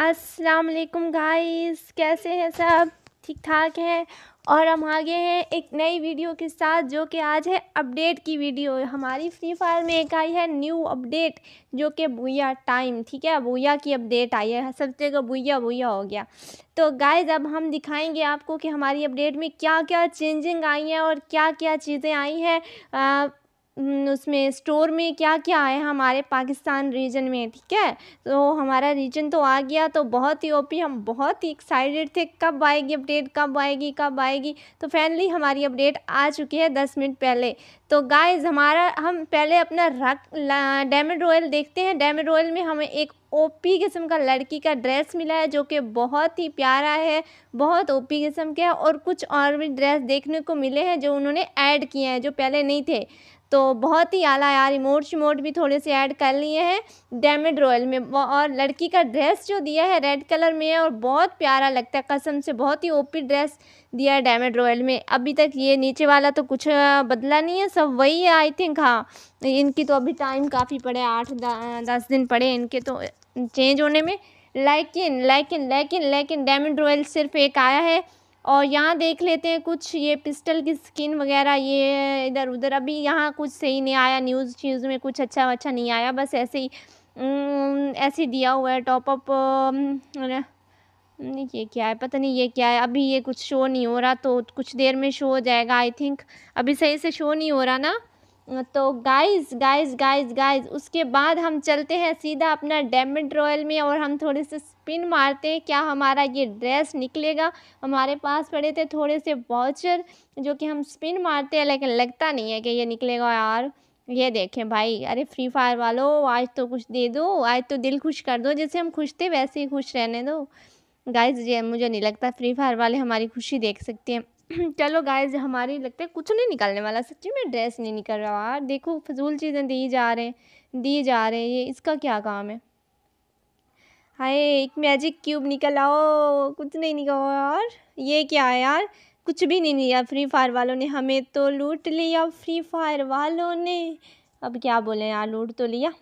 अस्सलाम वालेकुम गाइस कैसे हैं सब ठीक ठाक हैं और हम आगे हैं एक नई वीडियो के साथ जो कि आज है अपडेट की वीडियो हमारी फ्री फायर में एक आई है न्यू अपडेट जो कि बुया टाइम ठीक है बुया की अपडेट आई है सब जगह बुया बुया हो गया तो गाइस अब हम दिखाएंगे आपको कि हमारी अपडेट में क्या क्या चेंजिंग आई है और क्या क्या चीज़ें आई हैं उसमें स्टोर में क्या क्या है हमारे पाकिस्तान रीजन में ठीक है तो हमारा रीजन तो आ गया तो बहुत ही ओपी हम बहुत ही एक्साइटेड थे कब आएगी अपडेट कब आएगी कब आएगी तो फाइनली हमारी अपडेट आ चुकी है दस मिनट पहले तो गाइज हमारा हम पहले अपना रक डैमेड रॉयल देखते हैं डैमेड रॉयल में हमें एक ओपी किस्म का लड़की का ड्रेस मिला है जो कि बहुत ही प्यारा है बहुत ओपी किस्म के है और कुछ और भी ड्रेस देखने को मिले हैं जो उन्होंने ऐड किए हैं जो पहले नहीं थे तो बहुत ही आला यार इमोट शिमोट भी थोड़े से ऐड कर लिए हैं डैमेड रॉयल में और लड़की का ड्रेस जो दिया है रेड कलर में है और बहुत प्यारा लगता है कसम से बहुत ही ओपी ड्रेस दिया है डैमेड रॉयल में अभी तक ये नीचे वाला तो कुछ बदला नहीं है सब वही है आई थिंक हाँ इनकी तो अभी टाइम काफ़ी पड़े आठ दस दिन पड़े इनके तो चेंज होने में लेकिन लेकिन लेकिन लेकिन डैमेड रॉयल सिर्फ एक आया है और यहाँ देख लेते हैं कुछ ये पिस्टल की स्किन वगैरह ये इधर उधर अभी यहाँ कुछ सही नहीं आया न्यूज़ चीज़ में कुछ अच्छा अच्छा नहीं आया बस ऐसे ही ऐसे दिया हुआ है टॉपअप ये क्या है पता नहीं ये क्या है अभी ये कुछ शो नहीं हो रहा तो कुछ देर में शो हो जाएगा आई थिंक अभी सही से शो नहीं हो रहा ना तो गाइस गाइस गाइस गाइस उसके बाद हम चलते हैं सीधा अपना डैमेड रॉयल में और हम थोड़े से स्पिन मारते हैं क्या हमारा ये ड्रेस निकलेगा हमारे पास पड़े थे थोड़े से वाउचर जो कि हम स्पिन मारते हैं लेकिन लगता नहीं है कि ये निकलेगा यार ये देखें भाई अरे फ्री फायर वालों आज तो कुछ दे दो आज तो दिल खुश कर दो जैसे हम खुश थे वैसे ही खुश रहने दो गाइज ये मुझे नहीं लगता फ्री फायर वाले हमारी खुशी देख सकते हैं चलो गाइज हमारी लगता है कुछ नहीं निकालने वाला सच्ची में ड्रेस नहीं निकल रहा यार देखो फजूल चीज़ें दी जा रहे हैं दिए जा रहे हैं ये इसका क्या काम है हाय एक मैजिक क्यूब निकल आओ कुछ नहीं निकलो यार ये क्या है यार कुछ भी नहीं लिया फ्री फायर वालों ने हमें तो लूट लिया फ्री फायर वालों ने अब क्या बोले यार लूट तो लिया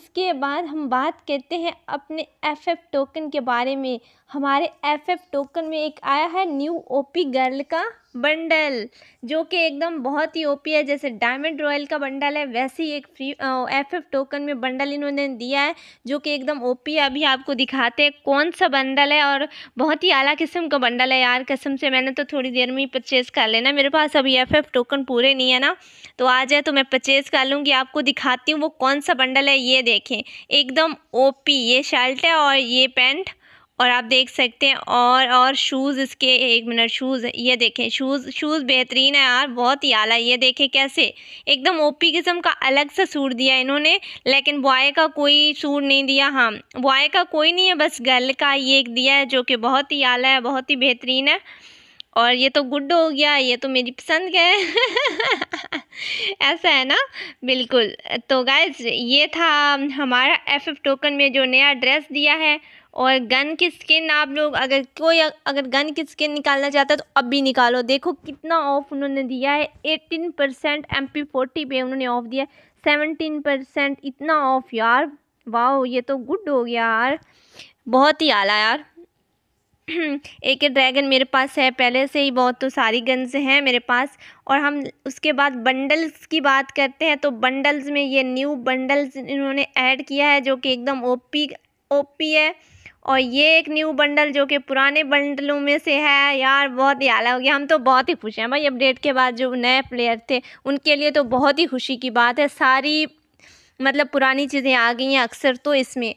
उसके बाद हम बात करते हैं अपने एफ एफ टोकन के बारे में हमारे एफ एफ टोकन में एक आया है न्यू ओपी गर्ल का बंडल जो कि एकदम बहुत ही ओपी है जैसे डायमंड रॉयल का बंडल है वैसे ही एक फ्री एफ एफ टोकन में बंडल इन्होंने दिया है जो कि एकदम ओपी है अभी आपको दिखाते हैं कौन सा बंडल है और बहुत ही आला किस्म का बंडल है यार कसम से मैंने तो थोड़ी देर में ही परचेज़ कर लेना मेरे पास अभी एफ एफ टोकन पूरे नहीं है ना तो आ जाए तो मैं परचेज़ कर लूँगी आपको दिखाती हूँ वो कौन सा बंडल है ये देखें एकदम ओ ये शर्ट है और ये पैंट और आप देख सकते हैं और और शूज़ इसके एक मिनट शूज़ ये देखें शूज़ शूज़ बेहतरीन है यार बहुत ही आला ये देखें कैसे एकदम ओपी किस्म का अलग सा सूट दिया इन्होंने लेकिन बॉय का कोई सूट नहीं दिया हाँ बॉय का कोई नहीं है बस गर्ल का ये एक दिया है जो कि बहुत ही आला है बहुत ही बेहतरीन है और ये तो गुड हो गया ये तो मेरी पसंद का है ऐसा है ना बिल्कुल तो गाइज ये था हमारा एफ एफ टोकन में जो नया ड्रेस दिया है और गन की स्किन आप लोग अगर कोई अगर गन की स्किन निकालना चाहता है तो अब भी निकालो देखो कितना ऑफ उन्होंने दिया है eighteen percent M P forty पे उन्होंने ऑफ दिया है सेवनटीन परसेंट इतना ऑफ यार वाह ये तो गुड हो गया यार बहुत ही आला यार एक ड्रैगन मेरे पास है पहले से ही बहुत तो सारी गन्स हैं मेरे पास और हम उसके बाद बंडल्स की बात करते हैं तो बंडल्स में ये न्यू बंडल्स इन्होंने ऐड किया है जो कि एकदम ओपी ओपी है और ये एक न्यू बंडल जो कि पुराने बंडलों में से है यार बहुत ही आला हो गया हम तो बहुत ही खुश हैं भाई अपडेट के बाद जो नए प्लेयर थे उनके लिए तो बहुत ही खुशी की बात है सारी मतलब पुरानी चीज़ें आ गई हैं अक्सर तो इसमें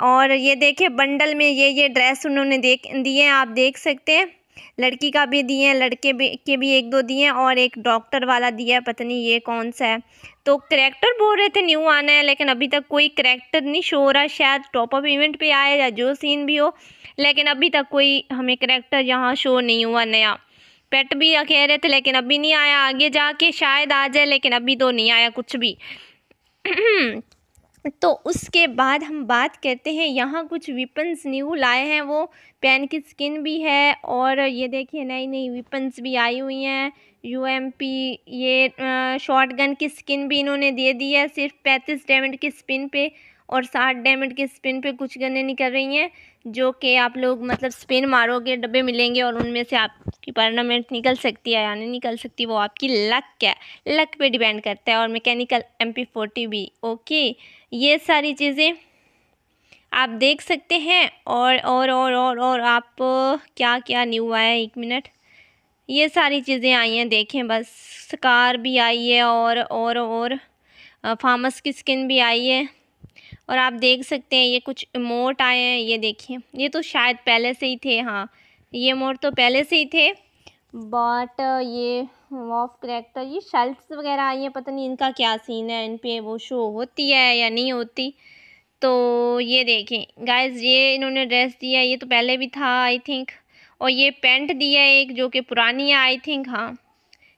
और ये देखे बंडल में ये ये ड्रेस उन्होंने देख दिए आप देख सकते हैं लड़की का भी दिए हैं लड़के भी के भी एक दो दिए हैं और एक डॉक्टर वाला दिया है पता नहीं ये कौन सा है तो करेक्टर बोल रहे थे न्यू आना है लेकिन अभी तक कोई करेक्टर नहीं शो हो रहा शायद टॉप इवेंट पे आए या जो सीन भी हो लेकिन अभी तक कोई हमें करेक्टर यहाँ शो नहीं हुआ नया पेट भी कह रहे थे लेकिन अभी नहीं आया आगे जाके शायद आ जाए लेकिन अभी तो नहीं आया कुछ भी तो उसके बाद हम बात करते हैं यहाँ कुछ वीपन्स न्यू लाए हैं वो पेन की स्किन भी है और ये देखिए नई नई वीपन्स भी आई हुई हैं यू एम पी ये शॉर्ट गन की स्किन भी इन्होंने दे दी है सिर्फ पैंतीस डेमेंट की स्पिन पे और सात डायमंड के स्पिन पे कुछ गन्ने निकल रही हैं जो कि आप लोग मतलब स्पिन मारोगे डब्बे मिलेंगे और उनमें से आपकी पर्नामेंट निकल सकती है या नहीं निकल सकती वो आपकी लक है लक पे डिपेंड करता है और मैकेनिकल एम पी फोर्टी भी ओके ये सारी चीज़ें आप देख सकते हैं और और और और और आप क्या क्या न्यू हुआ है एक मिनट ये सारी चीज़ें आई हैं देखें बस कार भी आई है और और और फार्मस की स्किन भी आई है और आप देख सकते हैं ये कुछ इमोट आए हैं ये देखिए ये तो शायद पहले से ही थे हाँ ये इमोट तो पहले से ही थे बट ये ऑफ करेक्टर ये शेल्फ्स वगैरह आई हैं पता नहीं इनका क्या सीन है इन पर वो शो होती है या नहीं होती तो ये देखें गाइस ये इन्होंने ड्रेस दिया ये तो पहले भी था आई थिंक और ये पेंट दिया एक जो कि पुरानी है आई थिंक हाँ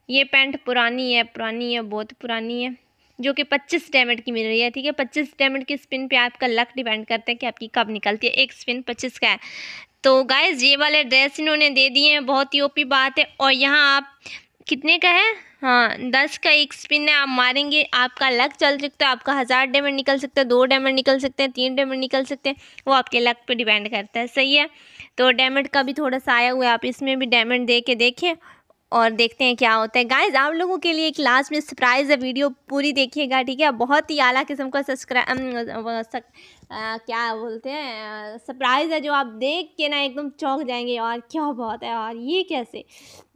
ये पेंट पुरानी है पुरानी है बहुत पुरानी है जो कि 25 डायमंड की मिल रही है ठीक है 25 डायमंड की स्पिन पे आपका लक डिपेंड करता है कि आपकी कब निकलती है एक स्पिन 25 का है तो गाइज ये वाले ड्रेस इन्होंने दे दिए हैं बहुत ही ओपी बात है और यहाँ आप कितने का है हाँ दस का एक स्पिन है आप मारेंगे आपका लक चल सकता है आपका हज़ार डायमंड निकल सकता है दो डायमंड निकल सकते हैं तीन डायमंड निकल सकते हैं वो आपके लक पे डिपेंड करता है सही है तो डायमंड का भी थोड़ा सा आया हुआ है आप इसमें भी डायमंड दे के देखें और देखते हैं क्या होता है गाइज आप लोगों के लिए एक लास्ट में सरप्राइज़ है वीडियो पूरी देखिएगा ठीक है बहुत ही आला किस्म का सब्सक्राइब सक, क्या बोलते हैं सरप्राइज़ है जो आप देख के ना एकदम चौंक जाएंगे और क्या बहुत है और ये कैसे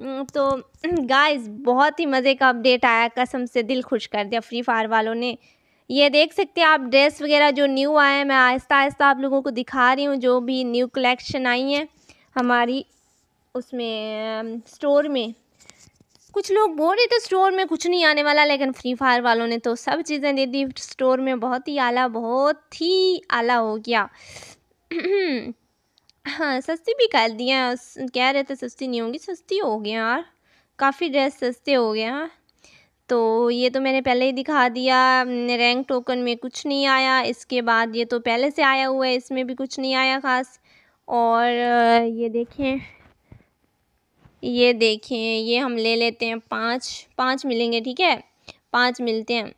हम्म, तो गाइज बहुत ही मज़े का अपडेट आया कसम से दिल खुश कर दिया फ्री फायर वालों ने ये देख सकते हैं आप ड्रेस वगैरह जो न्यू आए हैं मैं आहिस्ता आहिस्ता आप लोगों को दिखा रही हूँ जो भी न्यू कलेक्शन आई है हमारी उसमें स्टोर में कुछ लोग बोल रहे थे स्टोर में कुछ नहीं आने वाला लेकिन फ्री फायर वालों ने तो सब चीज़ें दे दी स्टोर में बहुत ही आला बहुत ही आला हो गया हाँ सस्ती भी कर दिया कह रहे थे सस्ती नहीं होगी सस्ती हो गया यार काफ़ी ड्रेस सस्ते हो गए हैं तो ये तो मैंने पहले ही दिखा दिया रैंक टोकन में कुछ नहीं आया इसके बाद ये तो पहले से आया हुआ है इसमें भी कुछ नहीं आया ख़ास और ये देखें ये देखें ये हम ले लेते हैं पाँच पाँच मिलेंगे ठीक है पाँच मिलते हैं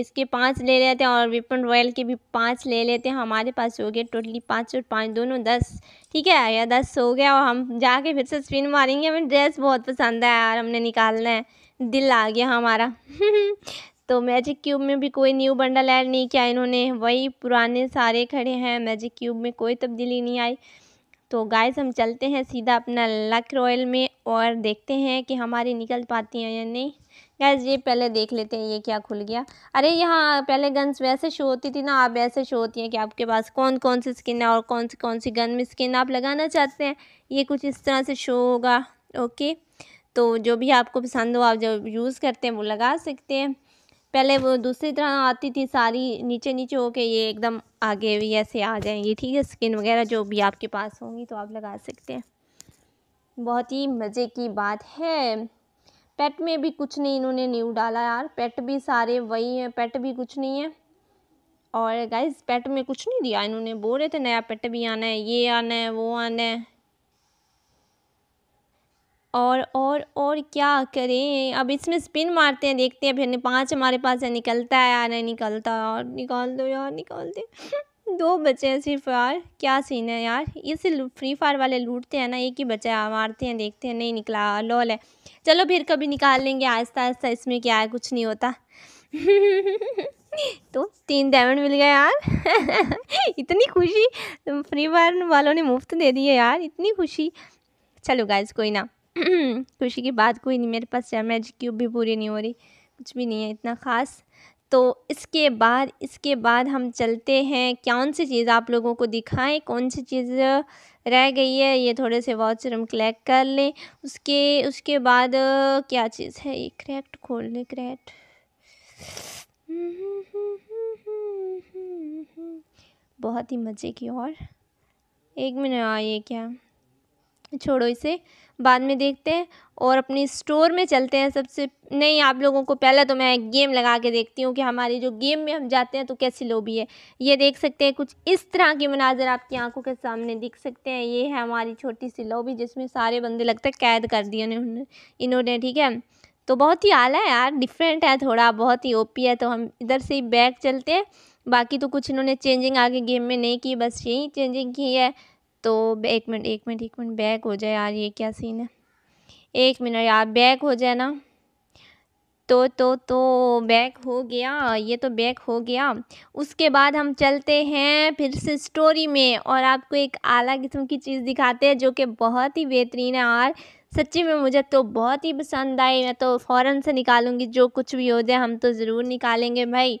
इसके पाँच ले लेते हैं और विपन रॉयल के भी पाँच ले लेते हैं हमारे पास हो गए टोटली पाँच और पाँच दोनों दस ठीक है या दस हो गया और हम जाके फिर से स्पिन मारेंगे हमें ड्रेस बहुत पसंद है यार हमने निकालना है दिल आ गया हमारा तो मैजिक क्यूब में भी कोई न्यू बंडल ऐड नहीं किया इन्होंने वही पुराने सारे खड़े हैं मैजिक क्यूब में कोई तब्दीली नहीं आई तो गाइस हम चलते हैं सीधा अपना लक रॉयल में और देखते हैं कि हमारी निकल पाती हैं या नहीं गैस ये पहले देख लेते हैं ये क्या खुल गया अरे यहाँ पहले गन्स वैसे शो होती थी ना आप ऐसे शो होती हैं कि आपके पास कौन कौन सी स्किन है और कौन सी कौन सी गन में स्किन आप लगाना चाहते हैं ये कुछ इस तरह से शो होगा ओके तो जो भी आपको पसंद हो आप जो यूज़ करते हैं वो लगा सकते हैं पहले वो दूसरी तरह आती थी सारी नीचे नीचे होके ये एकदम आगे भी ऐसे आ जाएंगी ठीक है स्किन वगैरह जो भी आपके पास होंगी तो आप लगा सकते हैं बहुत ही मज़े की बात है पेट में भी कुछ नहीं इन्होंने न्यू डाला यार पेट भी सारे वही हैं पेट भी कुछ नहीं है और गाइस पेट में कुछ नहीं दिया इन्होंने बोल रहे थे नया पेट भी आना है ये आना है वो आना है और और और क्या करें अब इसमें स्पिन मारते हैं देखते हैं फिर पाँच हमारे पास है निकलता है यार नहीं निकलता और निकाल दो यार निकाल दो दो बचे हैं सिर्फ यार क्या सीन है यार इस फ्री फायर वाले लूटते हैं ना एक ही बचा है मारते हैं देखते हैं नहीं निकला लॉल है चलो फिर कभी निकाल लेंगे आहिस्ता आहिस्ता इसमें क्या है कुछ नहीं होता तो तीन डायमंड मिल गया यार इतनी खुशी फ्री फायर वालों ने मुफ्त दे दी है यार इतनी खुशी चलो गाइज कोई ना खुशी की बात कोई नहीं मेरे पास डैमेज क्यूब भी पूरी नहीं हो रही कुछ भी नहीं है इतना ख़ास तो इसके बाद इसके बाद हम चलते हैं कौन सी चीज़ आप लोगों को दिखाएं कौन सी चीज़ रह गई है ये थोड़े से वाचर हम कलेक्ट कर लें उसके उसके बाद क्या चीज़ है ये क्रैक्ट खोल लें क्रैक्ट बहुत ही मज़े की और एक मिनट आ ये क्या छोड़ो इसे बाद में देखते हैं और अपने स्टोर में चलते हैं सबसे नहीं आप लोगों को पहले तो मैं गेम लगा के देखती हूँ कि हमारी जो गेम में हम जाते हैं तो कैसी लोबी है ये देख सकते हैं कुछ इस तरह के मनाजर आपकी आंखों के सामने दिख सकते हैं ये है हमारी छोटी सी लोबी जिसमें सारे बंदे लगते हैं कैद कर दिए उन्होंने इन्होंने ठीक है तो बहुत ही आला है यार डिफरेंट है थोड़ा बहुत ही ओपी है तो हम इधर से ही बैक चलते हैं बाकी तो कुछ इन्होंने चेंजिंग आगे गेम में नहीं की बस यही चेंजिंग की है तो एक मिनट एक मिनट एक मिनट बैक हो जाए यार ये क्या सीन है एक मिनट यार बैक हो जाए ना तो तो तो बैक हो गया ये तो बैक हो गया उसके बाद हम चलते हैं फिर से स्टोरी में और आपको एक आला किस्म की चीज़ दिखाते हैं जो कि बहुत ही बेहतरीन है यार सच्ची में मुझे तो बहुत ही पसंद आई मैं तो फ़ौरन से निकालूंगी जो कुछ भी हो जाए हम तो ज़रूर निकालेंगे भाई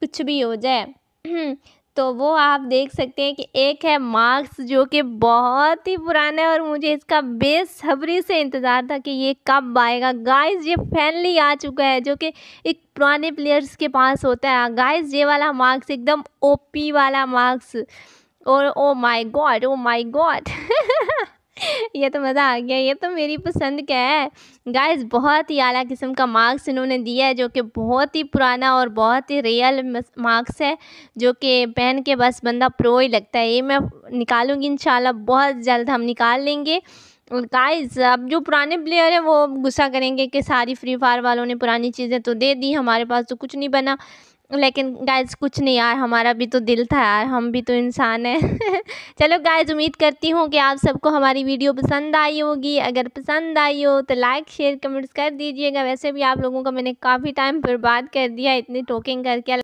कुछ भी हो जाए तो वो आप देख सकते हैं कि एक है मार्क्स जो कि बहुत ही पुराना है और मुझे इसका बेसब्री से इंतज़ार था कि ये कब आएगा गाइस ये फैनली आ चुका है जो कि एक पुराने प्लेयर्स के पास होता है गाइस ये वाला मार्क्स एकदम ओपी वाला मार्क्स और oh my God oh my God ये तो मज़ा आ गया ये तो मेरी पसंद का है गाइस बहुत ही आला किस्म का मार्क्स इन्होंने दिया है जो कि बहुत ही पुराना और बहुत ही रियल मार्क्स है जो कि पहन के बस बंदा प्रो ही लगता है ये मैं निकालूंगी इन बहुत जल्द हम निकाल लेंगे और गाइस अब जो पुराने प्लेयर हैं वो गुस्सा करेंगे कि सारी फ्री फायर वालों ने पुरानी चीज़ें तो दे दी हमारे पास तो कुछ नहीं बना लेकिन गाइज कुछ नहीं यार हमारा भी तो दिल था यार हम भी तो इंसान हैं चलो गाइज उम्मीद करती हूँ कि आप सबको हमारी वीडियो पसंद आई होगी अगर पसंद आई हो तो लाइक शेयर कमेंट्स कर दीजिएगा वैसे भी आप लोगों का मैंने काफ़ी टाइम बर्बाद कर दिया इतनी टोकिंग करके